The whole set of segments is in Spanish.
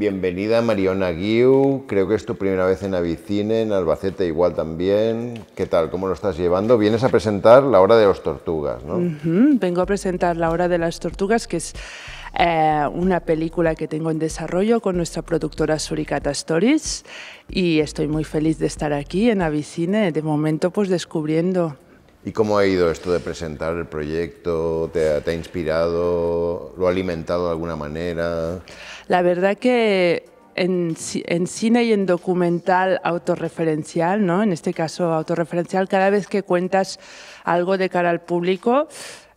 Bienvenida Mariona Guiu, creo que es tu primera vez en Avicine, en Albacete igual también. ¿Qué tal? ¿Cómo lo estás llevando? Vienes a presentar La Hora de las Tortugas, ¿no? Vengo a presentar La Hora de las Tortugas, que es eh, una película que tengo en desarrollo con nuestra productora Suricata Stories y estoy muy feliz de estar aquí en Avicine, de momento pues descubriendo ¿Y cómo ha ido esto de presentar el proyecto? ¿Te ha, inspirado? ¿Lo ha alimentado de alguna manera? La verdad que en, cine y en documental autorreferencial, ¿no? en este caso autorreferencial, cada vez que cuentas algo de cara al público,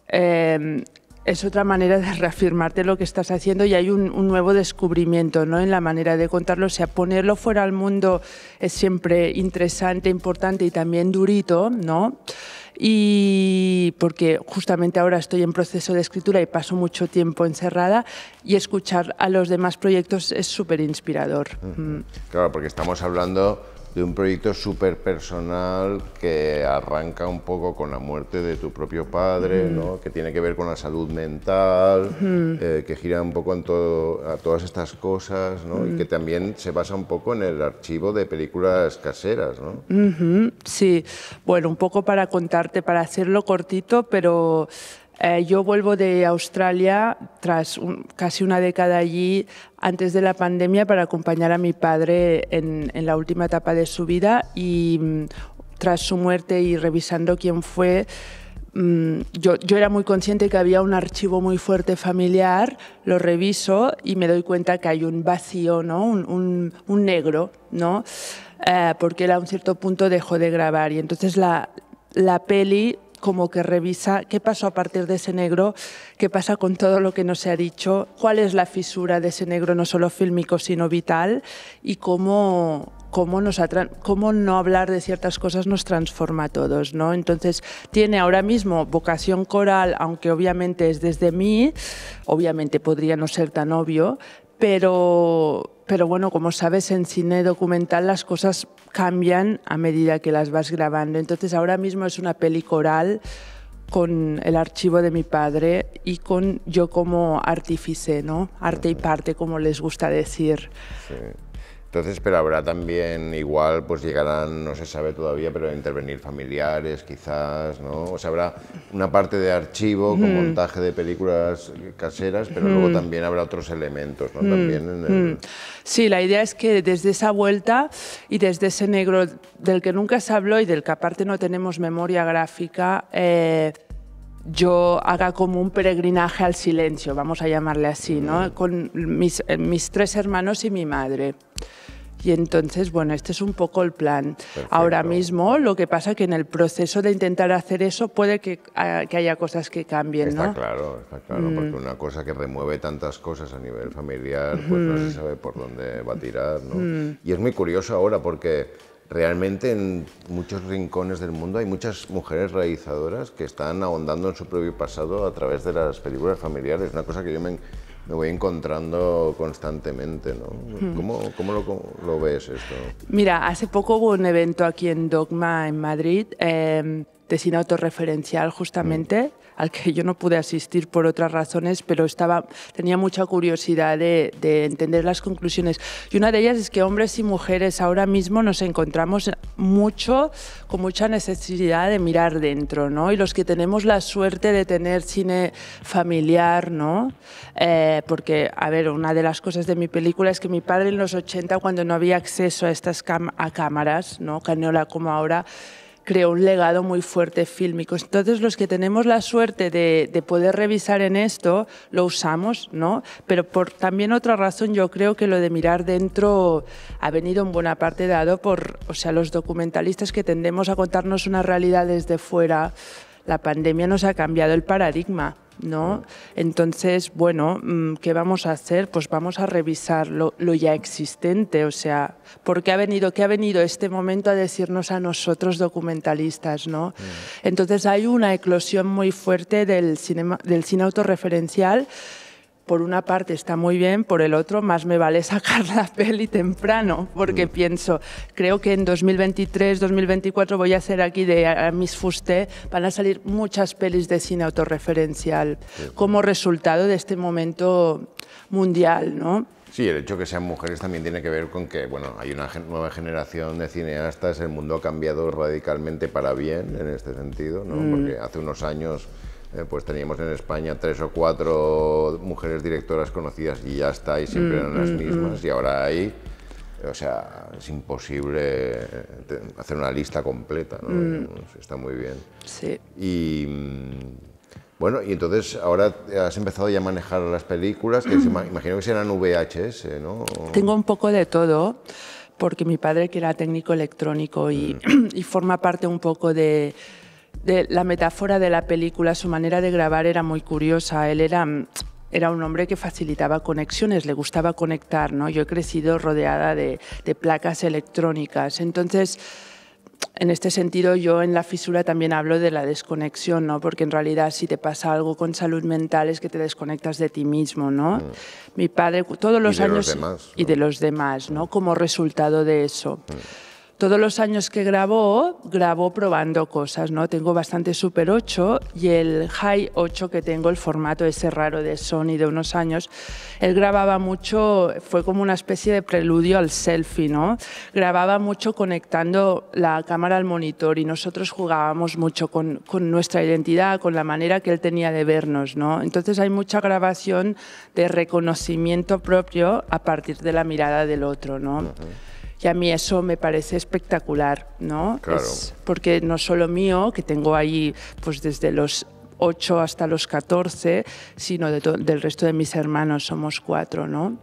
em, es otra manera de reafirmarte lo que estás haciendo y hay un, nuevo descubrimiento ¿no? en la manera de contarlo. O sea, ponerlo fuera al mundo es siempre interesante, importante y también durito, ¿no? y porque justamente ahora estoy en proceso de escritura y paso mucho tiempo encerrada y escuchar a los demás proyectos es súper inspirador. Claro, porque estamos hablando de un proyecto súper personal que arranca un poco con la muerte de tu propio padre, ¿no? que tiene que ver con la salud mental, eh, que gira un poco en a todas estas cosas ¿no? y que también se basa un poco en el archivo de películas caseras. ¿no? Sí, bueno, un poco para contarte, para hacerlo cortito, pero eh, yo vuelvo de Australia tras casi una década allí antes de la pandemia para acompañar a mi padre en, la última etapa de su vida y mm, tras su muerte y revisando quién fue, mm, yo, yo, era muy consciente que había un archivo muy fuerte familiar, lo reviso y me doy cuenta que hay un vacío, ¿no? un, un, negro, ¿no? Eh, porque él a un cierto punto dejó de grabar. Y entonces la, la peli como que revisa qué pasó a partir de ese negro, qué pasa con todo lo que no se ha dicho, cuál es la fisura de ese negro, no solo fílmico, sino vital, y cómo, no hablar de ciertas cosas nos transforma a todos. ¿no? Entonces, tiene ahora mismo vocación coral, aunque obviamente es desde mí, obviamente podría no ser tan obvio, pero, pero bueno, como sabes, en cine documental las cosas cambian a medida que las vas grabando. Entonces ahora mismo es una peli coral con el archivo de mi padre y con yo como artífice, ¿no? Arte y parte, como les gusta decir. Sí. Entonces, pero habrá también, igual, pues llegarán, no se sabe todavía, pero a intervenir familiares, quizás, ¿no? O sea, habrá una parte de archivo con hmm. montaje de películas caseras, pero luego hmm. también habrá otros elementos, ¿no? Hmm. También en el... Sí, la idea es que desde esa vuelta y desde ese negro del que nunca se habló y del que aparte no tenemos memoria gráfica, eh, yo haga como un peregrinaje al silencio, vamos a llamarle así, ¿no? Con mis, eh, mis tres hermanos y mi madre. Y entonces, bueno, este es un poco el plan. Ahora mismo, lo que pasa que en el proceso de intentar hacer eso puede que, ah, que haya cosas que cambien, está Claro, está claro, mm. porque una cosa que remueve tantas cosas a nivel familiar, pues no se mm. sabe por dónde va a tirar, ¿no? Mm. Y es muy curioso ahora porque realmente en muchos rincones del mundo hay muchas mujeres realizadoras que están ahondando en su propio pasado a través de las películas familiares. Una cosa que yo me, me voy encontrando constantemente, ¿no? ¿Cómo, cómo lo, ves esto? Mira, hace poco hubo un evento aquí en Dogma, en Madrid, em, de cine autorreferencial justamente, mm. al que yo no pude asistir por otras razones, pero estaba, tenía mucha curiosidad de, de entender las conclusiones. Y una de ellas es que hombres y mujeres ahora mismo nos encontramos mucho, con mucha necesidad de mirar dentro, ¿no? Y los que tenemos la suerte de tener cine familiar, ¿no? Eh, porque, a ver, una de las cosas de mi película es que mi padre en los 80, cuando no había acceso a estas a cámaras, ¿no? Caneola como ahora, creó un legado muy fuerte fílmico. Entonces, los que tenemos la suerte de, de, poder revisar en esto, lo usamos, ¿no? Pero por también otra razón, yo creo que lo de mirar dentro ha venido en buena parte dado por, o sea, los documentalistas que tendemos a contarnos una realidad desde fuera. La pandemia nos ha cambiado el paradigma ¿no? Entonces, bueno, mm, ¿qué vamos a hacer? Pues vamos a revisar lo, ya existente, o sea, ¿por qué ha venido, qué ha venido este momento a decirnos a nosotros documentalistas, ¿no? Mm. Entonces hay una eclosión muy fuerte del, del cine autorreferencial por una parte está muy bien, por el otro más me vale sacar la peli temprano, porque mm. pienso, creo que en 2023, 2024 voy a hacer aquí de Miss Fusté, van a salir muchas pelis de cine autorreferencial como resultado de este momento mundial, ¿no? Sí, el hecho de que sean mujeres también tiene que ver con que, bueno, hay una nueva generación de cineastas, el mundo ha cambiado radicalmente para bien en este sentido, mm. Porque hace unos años eh, pues teníamos en España tres o cuatro mujeres directoras conocidas y ya está, y siempre eran mm, las mm, mismas, mm. y ahora ahí, eh, O sea, es imposible eh, hacer una lista completa, ¿no? Está muy bien. Sí. Y... Bueno, y entonces ahora has empezado ya a manejar las películas, que imagino que serán VHS, ¿no? Tengo un poco de todo, porque mi padre que era técnico electrónico y forma parte un poco de, de la metáfora de la película, su manera de grabar era muy curiosa. Él era mm, era un hombre que facilitaba conexiones, le gustaba conectar, ¿no? Yo he crecido rodeada de, placas electrónicas, entonces... En este sentido, yo en la fisura también hablo de la desconexión, ¿no? Porque en realidad si te pasa algo con salud mental es que te desconectas de ti mismo, ¿no? Mm. Mi padre todos los años y de los demás, ¿no? Como resultado de eso. Mm todos los años que grabó, grabó probando cosas, ¿no? Tengo bastante Super 8 y el High 8 que tengo, el formato ese raro de Sony de unos años, él grababa mucho, fue como una especie de preludio al selfie, ¿no? Grababa mucho conectando la cámara al monitor y nosotros jugábamos mucho con, nuestra identidad, con la manera que él tenía de vernos, ¿no? Entonces hay mucha grabación de reconocimiento propio a partir de la mirada del otro, ¿no? Y a mí eso me parece espectacular, ¿no? Es porque no solo mío, que tengo ahí pues desde los 8 hasta los 14, sino del resto de mis hermanos, somos cuatro, ¿no?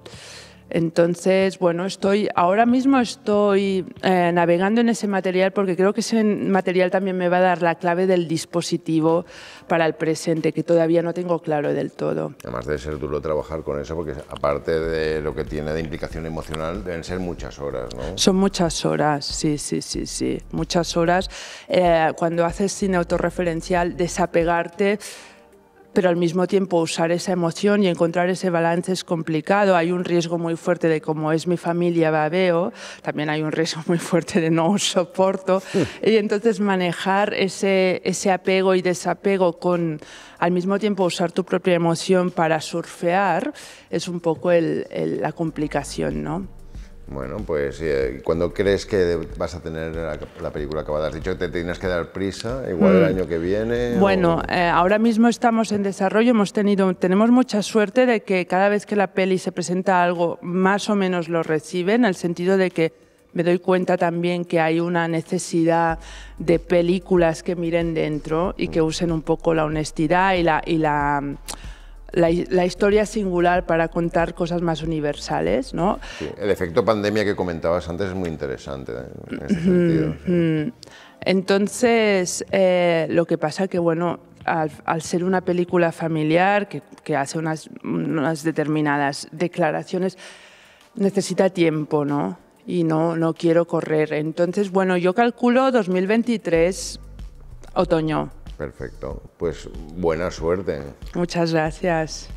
Entonces, bueno, estoy ahora mismo estoy eh, navegando en ese material porque creo que ese material también me va a dar la clave del dispositivo para el presente que todavía no tengo claro del todo. Además de ser duro trabajar con eso porque aparte de lo que tiene de implicación emocional deben ser muchas horas, ¿no? Son muchas horas, sí, sí, sí, sí, muchas horas. Eh, cuando haces cine autorreferencial, desapegarte pero al mismo tiempo usar esa emoción y encontrar ese balance es complicado. Hay un riesgo muy fuerte de como es mi familia babeo, también hay un riesgo muy fuerte de no soporto. Y entonces manejar ese, apego y desapego con al mismo tiempo usar tu propia emoción para surfear es un poco la complicación, ¿no? Bueno, pues eh, cuando crees que vas a tener la, película acabada, has dicho que te tienes que dar prisa, igual el mm. año que viene. Bueno, eh, ahora mismo estamos en desarrollo, hemos tenido, tenemos mucha suerte de que cada vez que la peli se presenta algo, más o menos lo reciben, en el sentido de que me doy cuenta también que hay una necesidad de películas que miren dentro y que mm. usen un poco la honestidad y la, y la la, historia singular para contar cosas más universales, ¿no? el efecto pandemia que comentabas antes es muy interesante ¿eh? en ese sentido. Entonces, eh, lo que pasa que, bueno, al, ser una película familiar que, hace unas, unas, determinadas declaraciones, necesita tiempo, ¿no? Y no, no quiero correr. Entonces, bueno, yo calculo 2023, otoño. Perfecto. Pues buena suerte. Muchas gracias.